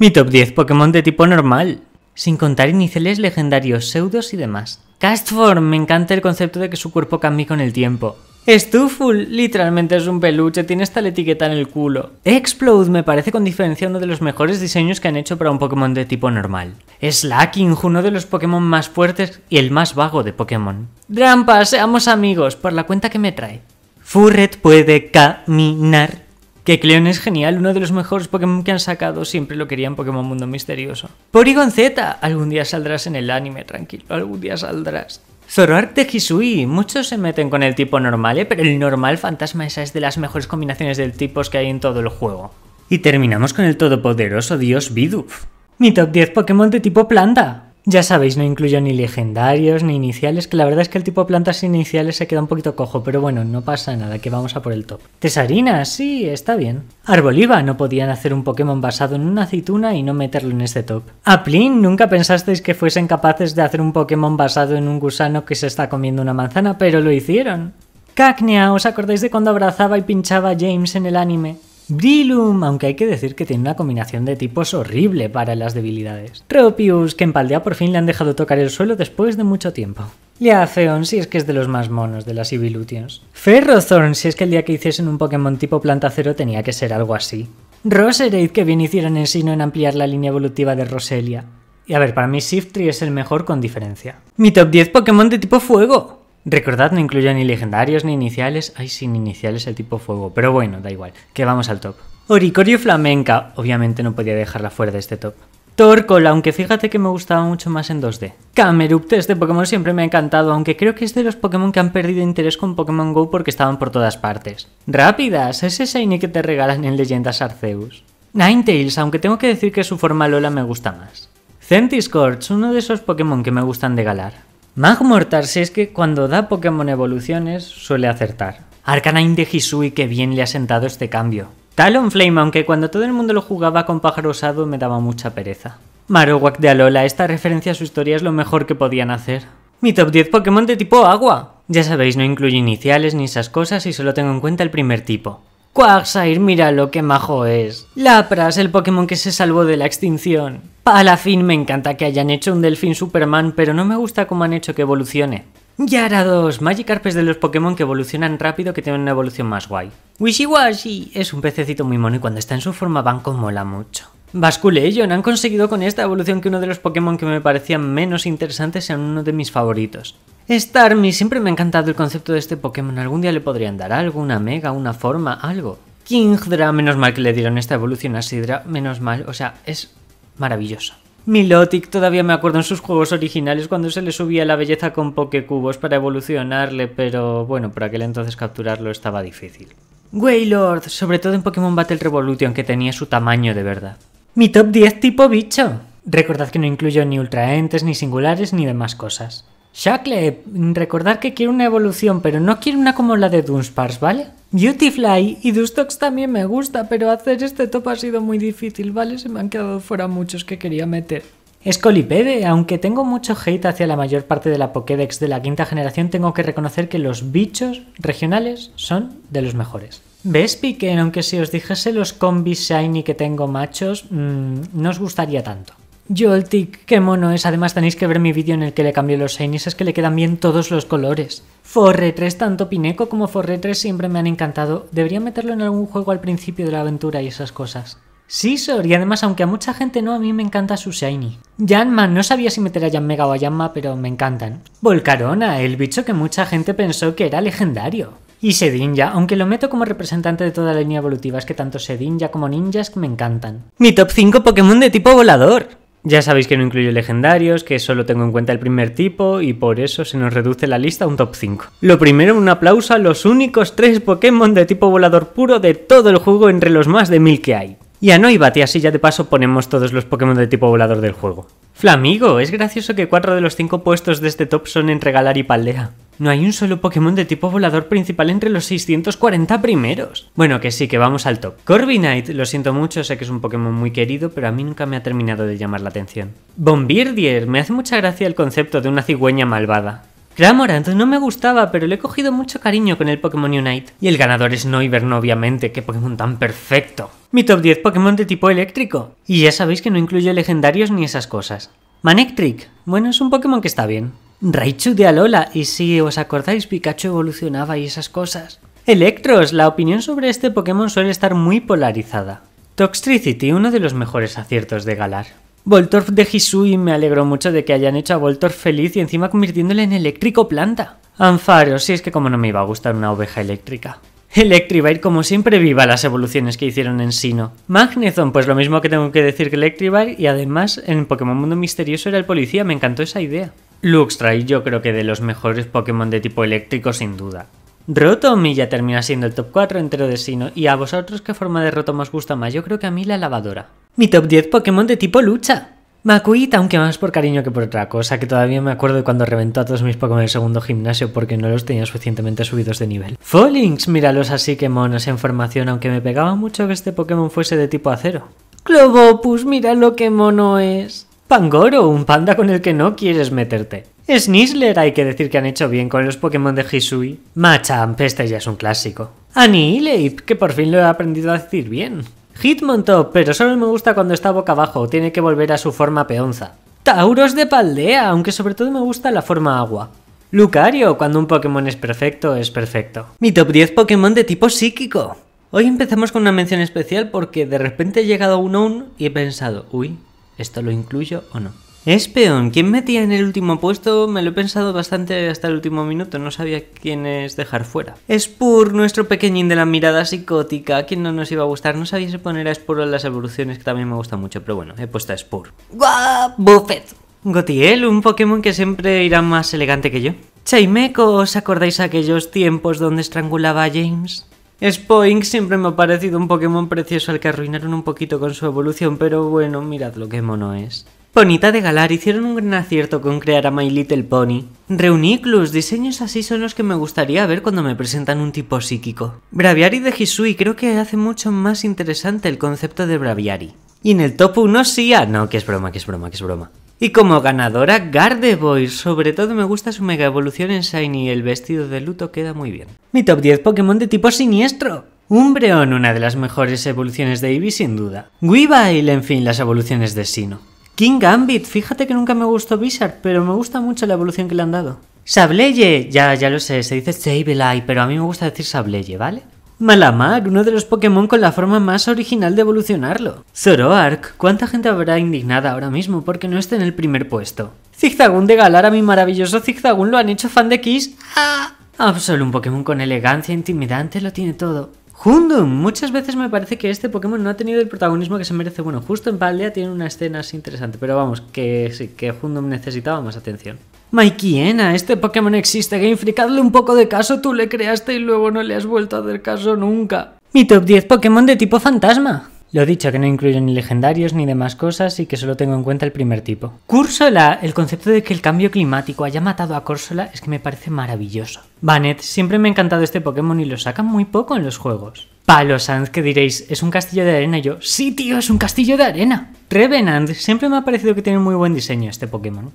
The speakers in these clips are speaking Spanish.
Mi top 10 Pokémon de tipo normal, sin contar iniciales legendarios, pseudos y demás. Castform, me encanta el concepto de que su cuerpo cambie con el tiempo. Stuful, literalmente es un peluche, tiene esta etiqueta en el culo. Explode me parece con diferencia uno de los mejores diseños que han hecho para un Pokémon de tipo normal. Slacking, uno de los Pokémon más fuertes y el más vago de Pokémon. Drampa, seamos amigos, por la cuenta que me trae. Furret puede caminar que Cleon es genial, uno de los mejores Pokémon que han sacado, siempre lo querían Pokémon Mundo Misterioso. Porygon Z, algún día saldrás en el anime, tranquilo, algún día saldrás. Zoroark de Hisui, muchos se meten con el tipo normal, eh, pero el normal fantasma esa es de las mejores combinaciones de tipos que hay en todo el juego. Y terminamos con el todopoderoso dios Biduf. Mi top 10 Pokémon de tipo planta. Ya sabéis, no incluyo ni legendarios ni iniciales, que la verdad es que el tipo de plantas iniciales se queda un poquito cojo, pero bueno, no pasa nada, que vamos a por el top. Tesarina, sí, está bien. Arboliva, no podían hacer un Pokémon basado en una aceituna y no meterlo en este top. Aplin, nunca pensasteis que fuesen capaces de hacer un Pokémon basado en un gusano que se está comiendo una manzana, pero lo hicieron. Cacnea, ¿os acordáis de cuando abrazaba y pinchaba a James en el anime? Grillum, aunque hay que decir que tiene una combinación de tipos horrible para las debilidades. Tropius, que en Paldea por fin le han dejado tocar el suelo después de mucho tiempo. Liafeon, si es que es de los más monos de las Ibilutians. Ferrothorn, si es que el día que hiciesen un Pokémon tipo planta cero tenía que ser algo así. Roserade, que bien hicieron en Sino en ampliar la línea evolutiva de Roselia. Y a ver, para mí Shiftry es el mejor con diferencia. Mi top 10 Pokémon de tipo fuego. Recordad, no incluya ni legendarios ni iniciales. hay sin iniciales el tipo fuego. Pero bueno, da igual, que vamos al top. Oricorio Flamenca, obviamente no podía dejarla fuera de este top. Torcol, aunque fíjate que me gustaba mucho más en 2D. Camerupt, este Pokémon siempre me ha encantado, aunque creo que es de los Pokémon que han perdido interés con Pokémon GO porque estaban por todas partes. Rápidas, ese Shiny que te regalan en Leyendas Arceus. Ninetales, aunque tengo que decir que su forma Lola me gusta más. Centiscorch, uno de esos Pokémon que me gustan de galar. Magmortar, si es que cuando da Pokémon evoluciones suele acertar. Arcanine de Hisui que bien le ha sentado este cambio. Talonflame, aunque cuando todo el mundo lo jugaba con pájaro osado me daba mucha pereza. Marowak de Alola, esta referencia a su historia es lo mejor que podían hacer. Mi top 10 Pokémon de tipo agua. Ya sabéis, no incluye iniciales ni esas cosas y solo tengo en cuenta el primer tipo. Quagsire, mira lo que majo es. Lapras, el Pokémon que se salvó de la extinción. A la fin me encanta que hayan hecho un delfín Superman, pero no me gusta cómo han hecho que evolucione. Yara 2, Magikarp es de los Pokémon que evolucionan rápido que tienen una evolución más guay. Wishiwashi es un pececito muy mono y cuando está en su forma banco mola mucho. no han conseguido con esta evolución que uno de los Pokémon que me parecían menos interesantes sean uno de mis favoritos. Starmie, siempre me ha encantado el concepto de este Pokémon, algún día le podrían dar algo, una mega, una forma, algo. Kingdra, menos mal que le dieron esta evolución a Sidra, menos mal, o sea, es maravillosa. Milotic todavía me acuerdo en sus juegos originales cuando se le subía la belleza con Pokécubos para evolucionarle, pero bueno, por aquel entonces capturarlo estaba difícil. Waylord, sobre todo en Pokémon Battle Revolution, que tenía su tamaño de verdad. Mi top 10 tipo bicho. Recordad que no incluyo ni ultraentes, ni singulares, ni demás cosas. Shackle, recordad que quiero una evolución, pero no quiero una como la de Dunsparce, ¿vale? Beautyfly y Dustox también me gusta, pero hacer este top ha sido muy difícil, ¿vale? Se me han quedado fuera muchos que quería meter. Scolipede, aunque tengo mucho hate hacia la mayor parte de la Pokédex de la quinta generación, tengo que reconocer que los bichos regionales son de los mejores. Vespiquen, aunque si os dijese los combis shiny que tengo machos, mm, no os gustaría tanto. Joltik, qué mono es. Además tenéis que ver mi vídeo en el que le cambié los Shinies, es que le quedan bien todos los colores. Forre 3, tanto Pineco como Forre 3 siempre me han encantado. Debería meterlo en algún juego al principio de la aventura y esas cosas. Sí, Sor, y además aunque a mucha gente no, a mí me encanta su Shiny. Janman, no sabía si meter a Jan Mega o a Janma, pero me encantan. Volcarona, el bicho que mucha gente pensó que era legendario. Y Sedinja, aunque lo meto como representante de toda la línea evolutiva, es que tanto Sedinja como Ninjas me encantan. Mi top 5 Pokémon de tipo volador. Ya sabéis que no incluyo legendarios, que solo tengo en cuenta el primer tipo y por eso se nos reduce la lista a un top 5. Lo primero, un aplauso a los únicos 3 Pokémon de tipo volador puro de todo el juego entre los más de 1000 que hay. Y a Noibat y así ya de paso ponemos todos los Pokémon de tipo volador del juego. Flamigo, es gracioso que 4 de los 5 puestos de este top son entre Galar y Paldea. No hay un solo Pokémon de tipo volador principal entre los 640 primeros. Bueno, que sí, que vamos al top. Corviknight, lo siento mucho, sé que es un Pokémon muy querido, pero a mí nunca me ha terminado de llamar la atención. Bombirdier, me hace mucha gracia el concepto de una cigüeña malvada. Cramorant no me gustaba, pero le he cogido mucho cariño con el Pokémon Unite. Y el ganador es Noivern, obviamente, qué Pokémon tan perfecto. Mi top 10 Pokémon de tipo eléctrico. Y ya sabéis que no incluyo legendarios ni esas cosas. Manectric, bueno, es un Pokémon que está bien. Raichu de Alola, y si os acordáis, Pikachu evolucionaba y esas cosas. Electros, la opinión sobre este Pokémon suele estar muy polarizada. Toxtricity, uno de los mejores aciertos de Galar. Voltorf de Hisui, me alegro mucho de que hayan hecho a Voltorf feliz y encima convirtiéndole en eléctrico planta. Anfaro, si es que como no me iba a gustar una oveja eléctrica. Electrivire, como siempre, viva las evoluciones que hicieron en Sino. Magneton, pues lo mismo que tengo que decir que Electrivire, y además en Pokémon Mundo Misterioso era el policía, me encantó esa idea. Luxray yo creo que de los mejores Pokémon de tipo eléctrico sin duda. Rotom y ya termina siendo el top 4 entero de Sino. ¿Y a vosotros qué forma de Rotom os gusta más? Yo creo que a mí la lavadora. Mi top 10 Pokémon de tipo lucha. Makuit, aunque más por cariño que por otra cosa, que todavía me acuerdo de cuando reventó a todos mis Pokémon del segundo gimnasio porque no los tenía suficientemente subidos de nivel. Follings, míralos así que monos en formación, aunque me pegaba mucho que este Pokémon fuese de tipo acero. Globopus, mira lo que mono es. Pangoro, un panda con el que no quieres meterte. Snizzler hay que decir que han hecho bien con los Pokémon de Hisui. Machamp, este ya es un clásico. Annihilate, que por fin lo he aprendido a decir bien. Hitmontop, pero solo me gusta cuando está boca abajo, tiene que volver a su forma peonza. Tauros de Paldea, aunque sobre todo me gusta la forma agua. Lucario, cuando un Pokémon es perfecto, es perfecto. Mi top 10 Pokémon de tipo psíquico. Hoy empezamos con una mención especial porque de repente he llegado a un OWN y he pensado, uy, ¿Esto lo incluyo o no? Es ¿Quién metía en el último puesto? Me lo he pensado bastante hasta el último minuto. No sabía quién es dejar fuera. Spur, nuestro pequeñín de la mirada psicótica. ¿Quién no nos iba a gustar? No sabía si poner a Spur en las evoluciones, que también me gusta mucho. Pero bueno, he puesto a Spur. ¡Guau! ¡Buffet! Gotiel, un Pokémon que siempre irá más elegante que yo. Chaimeco, ¿os acordáis aquellos tiempos donde estrangulaba a James? Spoink siempre me ha parecido un Pokémon precioso al que arruinaron un poquito con su evolución, pero bueno, mirad lo que mono es. Ponita de Galar hicieron un gran acierto con crear a My Little Pony. Reuniclus, diseños así son los que me gustaría ver cuando me presentan un tipo psíquico. Braviary de Hisui creo que hace mucho más interesante el concepto de Braviary. Y en el top 1 ah no, que es broma, que es broma, que es broma. Y como ganadora, Gardevoir. Sobre todo me gusta su mega evolución en Shiny. El vestido de luto queda muy bien. Mi top 10 Pokémon de tipo siniestro. Umbreon, una de las mejores evoluciones de Eevee sin duda. Weavile, en fin, las evoluciones de Sino. King Gambit, fíjate que nunca me gustó Bizarre, pero me gusta mucho la evolución que le han dado. Sableye, ya, ya lo sé, se dice Sableye, pero a mí me gusta decir Sableye, ¿vale? Malamar, uno de los Pokémon con la forma más original de evolucionarlo. Zoroark, ¿cuánta gente habrá indignada ahora mismo porque no esté en el primer puesto? Zigzagoon de Galar a mi maravilloso Zigzagoon lo han hecho fan de Kiss. ¡Ah! Absol, ah, un Pokémon con elegancia intimidante, lo tiene todo. Hundum, muchas veces me parece que este Pokémon no ha tenido el protagonismo que se merece. Bueno, justo en Paldea tiene una escena así interesante, pero vamos, que sí, que Hundum necesitaba más atención. Maikiena, este Pokémon existe, Game Freak, hazle un poco de caso, tú le creaste y luego no le has vuelto a hacer caso nunca. Mi top 10 Pokémon de tipo fantasma. Lo he dicho, que no incluyo ni legendarios ni demás cosas y que solo tengo en cuenta el primer tipo. Cursola, el concepto de que el cambio climático haya matado a Cursola es que me parece maravilloso. Banet, siempre me ha encantado este Pokémon y lo sacan muy poco en los juegos. Palosand, que diréis, es un castillo de arena. Y yo, sí, tío, es un castillo de arena. Revenant, siempre me ha parecido que tiene muy buen diseño este Pokémon.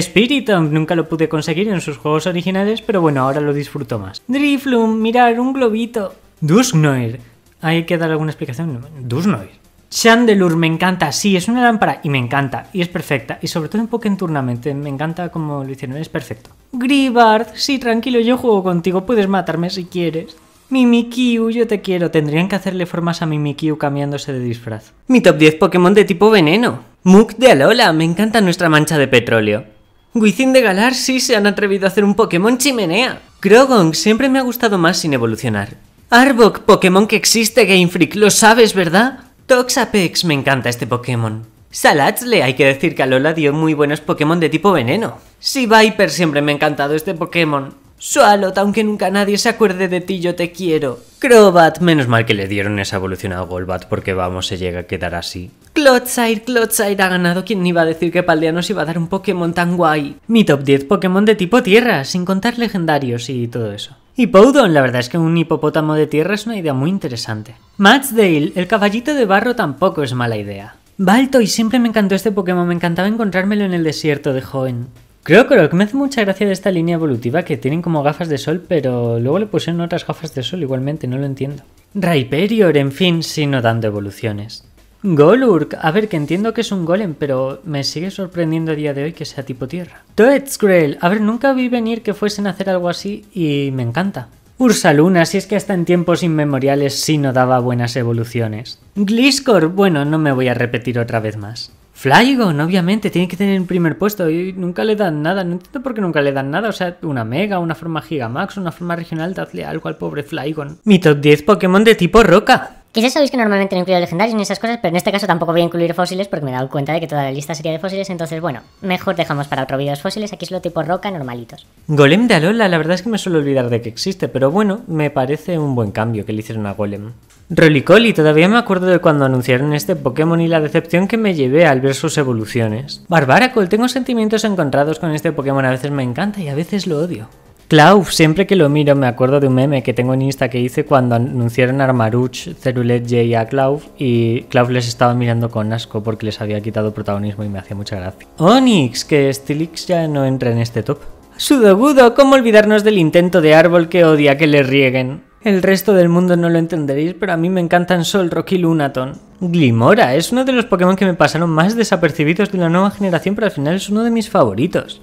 Spiritomb, nunca lo pude conseguir en sus juegos originales, pero bueno, ahora lo disfruto más. Drifloom, mirar, un globito. Dusknoir, hay que dar alguna explicación. Dusknoir. Chandelure me encanta, sí, es una lámpara y me encanta, y es perfecta, y sobre todo en Pokémon Tournament, me encanta como lo hicieron, es perfecto. Gribard, sí, tranquilo, yo juego contigo, puedes matarme si quieres. Mimikyu, yo te quiero, tendrían que hacerle formas a Mimikyu cambiándose de disfraz. Mi top 10 Pokémon de tipo veneno. Muk de Alola, me encanta nuestra mancha de petróleo. Wizzing de Galar sí se han atrevido a hacer un Pokémon chimenea. Krogong siempre me ha gustado más sin evolucionar. Arbok, Pokémon que existe, Game Freak, lo sabes, ¿verdad? Toxapex, me encanta este Pokémon. Salatzle, hay que decir que Alola dio muy buenos Pokémon de tipo veneno. Si Viper, siempre me ha encantado este Pokémon. Swalot, aunque nunca nadie se acuerde de ti, yo te quiero. Crobat, menos mal que le dieron esa evolución a Golbat porque vamos, se llega a quedar así. Clodsire, Clodsire ha ganado ¿quién iba a decir que Paldea nos iba a dar un Pokémon tan guay. Mi top 10 Pokémon de tipo tierra, sin contar legendarios y todo eso. Y Poudon, la verdad es que un hipopótamo de tierra es una idea muy interesante. Matchdale, el caballito de barro tampoco es mala idea. Baltoy, siempre me encantó este Pokémon, me encantaba encontrármelo en el desierto de Hoenn. que me hace mucha gracia de esta línea evolutiva que tienen como gafas de sol, pero luego le pusieron otras gafas de sol igualmente, no lo entiendo. Rhyperior, en fin, no dando evoluciones. Golurk, a ver, que entiendo que es un golem, pero me sigue sorprendiendo a día de hoy que sea tipo tierra. Toetzgrail, a ver, nunca vi venir que fuesen a hacer algo así y me encanta. Ursaluna, si es que hasta en tiempos inmemoriales sí no daba buenas evoluciones. Gliscor, bueno, no me voy a repetir otra vez más. Flygon, obviamente, tiene que tener un primer puesto y nunca le dan nada. No entiendo por qué nunca le dan nada. O sea, una Mega, una forma Gigamax, una forma regional, dadle algo al pobre Flygon. Mi top 10 Pokémon de tipo roca. Quizás sabéis que normalmente no incluyo legendarios ni esas cosas, pero en este caso tampoco voy a incluir fósiles porque me he dado cuenta de que toda la lista sería de fósiles, entonces bueno, mejor dejamos para otro vídeo los fósiles, aquí es lo tipo roca, normalitos. Golem de Alola, la verdad es que me suelo olvidar de que existe, pero bueno, me parece un buen cambio que le hicieron a Golem. Rolicoli, todavía me acuerdo de cuando anunciaron este Pokémon y la decepción que me llevé al ver sus evoluciones. Barbaracol, tengo sentimientos encontrados con este Pokémon, a veces me encanta y a veces lo odio. Clauf, siempre que lo miro me acuerdo de un meme que tengo en Insta que hice cuando anunciaron a Armaruch, Cerulet J a Clauf y Clauf les estaba mirando con asco porque les había quitado protagonismo y me hacía mucha gracia. Onix, que Stilix ya no entra en este top. Sudogudo, ¿cómo olvidarnos del intento de árbol que odia que le rieguen? El resto del mundo no lo entenderéis, pero a mí me encantan Sol, Rocky, Lunaton. Glimora es uno de los Pokémon que me pasaron más desapercibidos de la nueva generación, pero al final es uno de mis favoritos.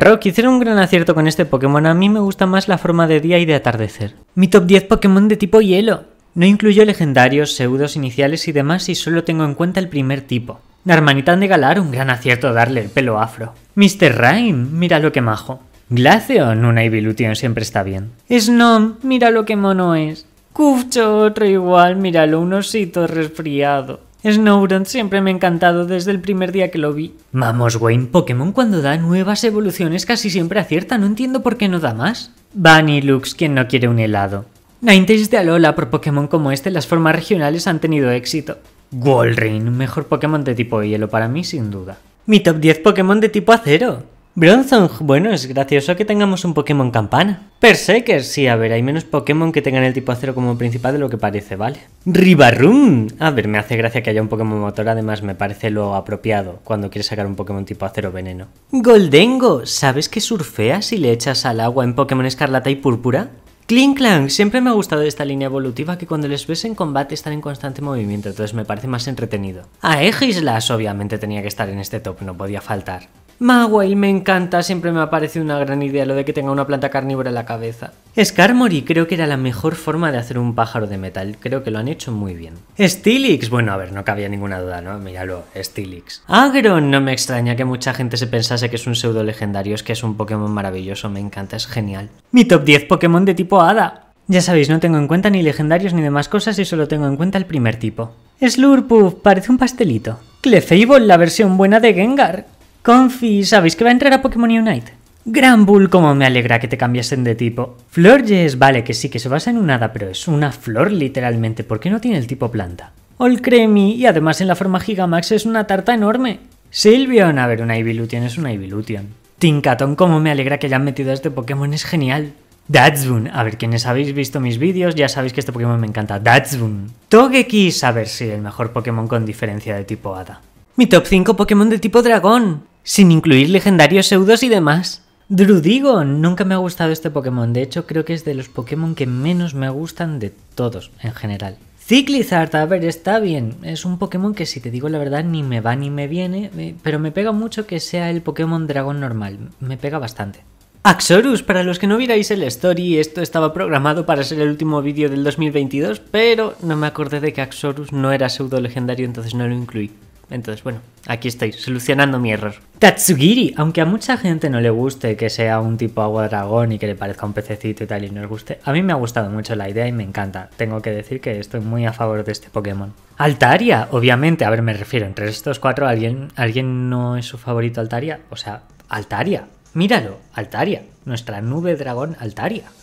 Rock, hicieron un gran acierto con este Pokémon, a mí me gusta más la forma de día y de atardecer. Mi top 10 Pokémon de tipo hielo. No incluyo legendarios, pseudos iniciales y demás y solo tengo en cuenta el primer tipo. Narmanitan de Galar, un gran acierto darle el pelo afro. Mr. Rhyme, mira lo que majo. Glaceon, una Evolution siempre está bien. Snom, mira lo que mono es. Kufcho, otro igual, míralo, un osito resfriado. Snowdon siempre me ha encantado desde el primer día que lo vi. Vamos, Wayne, Pokémon cuando da nuevas evoluciones casi siempre acierta, no entiendo por qué no da más. Bunny Lux, quien no quiere un helado. Ninetales de Alola, por Pokémon como este, las formas regionales han tenido éxito. un mejor Pokémon de tipo hielo para mí, sin duda. Mi top 10 Pokémon de tipo acero. Bronzong, bueno, es gracioso que tengamos un Pokémon campana. Perseker, sí, a ver, hay menos Pokémon que tengan el tipo acero como principal de lo que parece, ¿vale? Ribarrum, a ver, me hace gracia que haya un Pokémon motor, además me parece lo apropiado cuando quieres sacar un Pokémon tipo acero veneno. Goldengo, ¿sabes que surfea si le echas al agua en Pokémon escarlata y púrpura? Klingklang, siempre me ha gustado esta línea evolutiva que cuando les ves en combate están en constante movimiento, entonces me parece más entretenido. A obviamente tenía que estar en este top, no podía faltar. Mawile me encanta, siempre me ha parecido una gran idea lo de que tenga una planta carnívora en la cabeza. Skarmory creo que era la mejor forma de hacer un pájaro de metal, creo que lo han hecho muy bien. Stilix, bueno, a ver, no cabía ninguna duda, ¿no? Míralo, Stilix. Agron, no me extraña que mucha gente se pensase que es un pseudo legendario, es que es un Pokémon maravilloso, me encanta, es genial. Mi top 10 Pokémon de tipo Hada. Ya sabéis, no tengo en cuenta ni legendarios ni demás cosas y solo tengo en cuenta el primer tipo. Slurpuff, parece un pastelito. Clefable, la versión buena de Gengar. Confi, ¿sabéis que va a entrar a Pokémon Unite? Gran Bull, como me alegra que te cambiasen de tipo. Florges, vale, que sí, que se basa en un hada, pero es una flor literalmente, ¿por qué no tiene el tipo planta. Olcremi, y además en la forma Gigamax es una tarta enorme. Silvion, a ver, una Lution es una Lution. Tinkaton, como me alegra que hayan metido a este Pokémon, es genial. Datsbun, a ver, quienes habéis visto mis vídeos ya sabéis que este Pokémon me encanta. Datsbun. Togekiss, a ver si el mejor Pokémon con diferencia de tipo hada. Mi top 5 Pokémon de tipo dragón sin incluir legendarios pseudos y demás. Drudigon, nunca me ha gustado este Pokémon, de hecho creo que es de los Pokémon que menos me gustan de todos en general. Ciclizard, a ver, está bien. Es un Pokémon que si te digo la verdad ni me va ni me viene, eh, pero me pega mucho que sea el Pokémon dragón normal, me pega bastante. Axorus, para los que no vierais el story, esto estaba programado para ser el último vídeo del 2022, pero no me acordé de que Axorus no era pseudo legendario, entonces no lo incluí. Entonces, bueno, aquí estoy, solucionando mi error. Tatsugiri, aunque a mucha gente no le guste que sea un tipo agua dragón y que le parezca un pececito y tal y no les guste, a mí me ha gustado mucho la idea y me encanta. Tengo que decir que estoy muy a favor de este Pokémon. Altaria, obviamente, a ver, me refiero, entre estos cuatro, ¿alguien, ¿alguien no es su favorito Altaria? O sea, Altaria, míralo, Altaria, nuestra nube dragón Altaria.